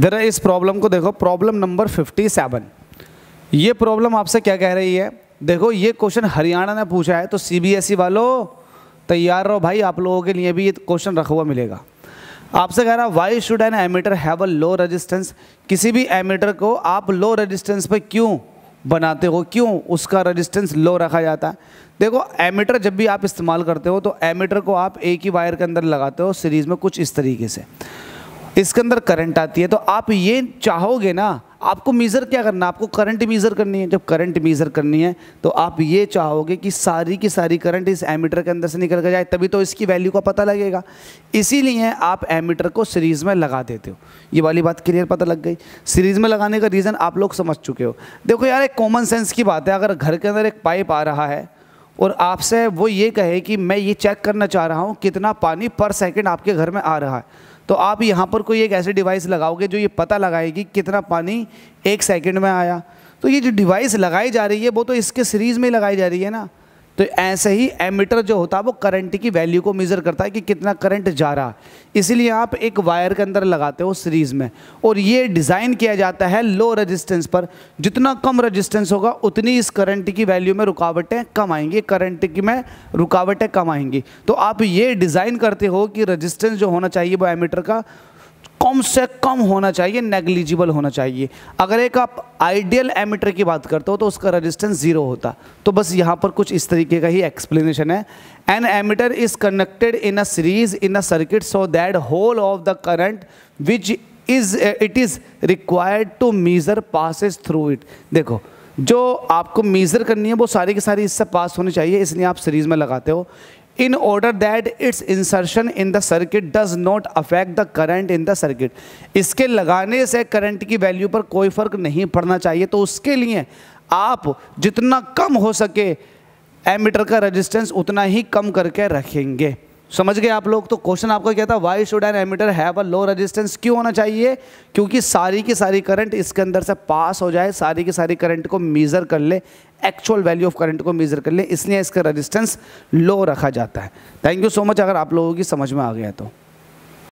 ज़रा इस प्रॉब्लम को देखो प्रॉब्लम नंबर 57 ये प्रॉब्लम आपसे क्या कह रही है देखो ये क्वेश्चन हरियाणा ने पूछा है तो सीबीएसई e वालों तैयार रहो भाई आप लोगों के लिए भी ये क्वेश्चन रखा हुआ मिलेगा आपसे कह रहा है why should an ammeter have a low resistance किसी भी एमीटर को आप लो रेजिस्टेंस पर क्यों बनाते हो क्यों उसका रेजिस्टेंस लो रखा जाता है देखो एमीटर जब भी आप इस्तेमाल करते हो तो एमीटर को आप एक ही वायर के अंदर लगाते हो सीरीज़ में कुछ इस तरीके से इसके अंदर करंट आती है तो आप ये चाहोगे ना आपको मीज़र क्या करना आपको करंट मीजर करनी है जब करंट मीजर करनी है तो आप ये चाहोगे कि सारी की सारी करंट इस एमीटर के अंदर से निकल कर जाए तभी तो इसकी वैल्यू का पता लगेगा इसीलिए आप एमीटर को सीरीज़ में लगा देते हो ये वाली बात क्लियर पता लग गई सीरीज़ में लगाने का रीज़न आप लोग समझ चुके हो देखो यार एक कॉमन सेंस की बात है अगर घर के अंदर एक पाइप आ रहा है और आपसे वो ये कहे कि मैं ये चेक करना चाह रहा हूँ कितना पानी पर सेकेंड आपके घर में आ रहा है तो आप यहाँ पर कोई एक ऐसे डिवाइस लगाओगे जो ये पता लगाएगी कि कितना पानी एक सेकेंड में आया तो ये जो डिवाइस लगाई जा रही है वो तो इसके सीरीज़ में लगाई जा रही है ना तो ऐसे ही एमीटर जो होता है वो करंट की वैल्यू को मेज़र करता है कि कितना करंट जा रहा है इसीलिए आप एक वायर के अंदर लगाते हो सीरीज़ में और ये डिज़ाइन किया जाता है लो रजिस्टेंस पर जितना कम रजिस्टेंस होगा उतनी इस करंट की वैल्यू में रुकावटें कम आएंगी करंट की में रुकावटें कम आएंगी तो आप ये डिज़ाइन करते हो कि रजिस्टेंस जो होना चाहिए वो एमीटर का कम से कम होना चाहिए नेग्लिजिबल होना चाहिए अगर एक आप आइडियल एमीटर की बात करते हो तो उसका रेजिस्टेंस ज़ीरो होता तो बस यहाँ पर कुछ इस तरीके का ही एक्सप्लेनेशन है an ammeter is connected in a series in a circuit so that whole of the current which is it is required to measure passes through it देखो जो आपको मीज़र करनी है वो सारी की सारी इससे पास होनी चाहिए इसलिए आप सीरीज़ में लगाते हो in order that its insertion in the circuit does not affect the current in the circuit इसके लगाने से करंट की वैल्यू पर कोई फर्क नहीं पड़ना चाहिए तो उसके लिए आप जितना कम हो सके एमीटर का रेजिस्टेंस उतना ही कम करके रखेंगे समझ गए आप लोग तो क्वेश्चन आपका क्या था why should an ammeter have a low resistance क्यों होना चाहिए क्योंकि सारी की सारी करंट इसके अंदर से पास हो जाए सारी की सारी करंट को मेज़र कर ले एक्चुअल वैल्यू ऑफ करंट को मेज़र कर ले इसलिए इसका रेजिस्टेंस लो रखा जाता है थैंक यू सो मच अगर आप लोगों की समझ में आ गया तो